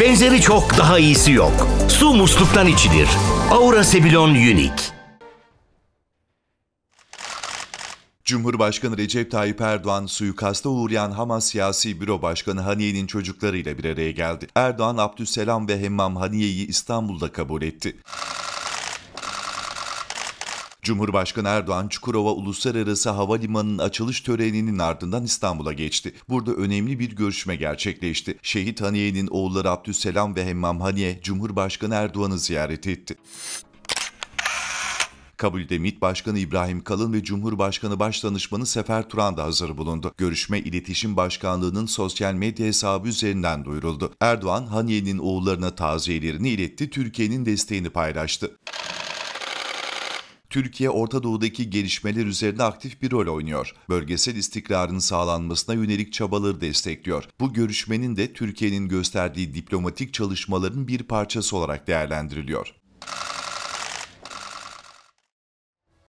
Benzeri çok daha iyisi yok. Su musluktan içilir. Aura Sebilon Unique. Cumhurbaşkanı Recep Tayyip Erdoğan suikasta uğrayan Hamas siyasi büro başkanı Haniye'nin çocuklarıyla bir araya geldi. Erdoğan Abdüsselam ve Hemmam Haniye'yi İstanbul'da kabul etti. Cumhurbaşkanı Erdoğan Çukurova Uluslararası Havalimanı'nın açılış töreninin ardından İstanbul'a geçti. Burada önemli bir görüşme gerçekleşti. Şehit Haniye'nin oğulları Abdüsselam ve Hemmam Haniye, Cumhurbaşkanı Erdoğan'ı ziyaret etti. Kabulde MİT Başkanı İbrahim Kalın ve Cumhurbaşkanı Başdanışmanı Sefer Turan da hazır bulundu. Görüşme İletişim Başkanlığı'nın sosyal medya hesabı üzerinden duyuruldu. Erdoğan, Haniye'nin oğullarına taziyelerini iletti, Türkiye'nin desteğini paylaştı. Türkiye Orta Doğu'daki gelişmeler üzerinde aktif bir rol oynuyor. Bölgesel istikrarın sağlanmasına yönelik çabaları destekliyor. Bu görüşmenin de Türkiye'nin gösterdiği diplomatik çalışmaların bir parçası olarak değerlendiriliyor.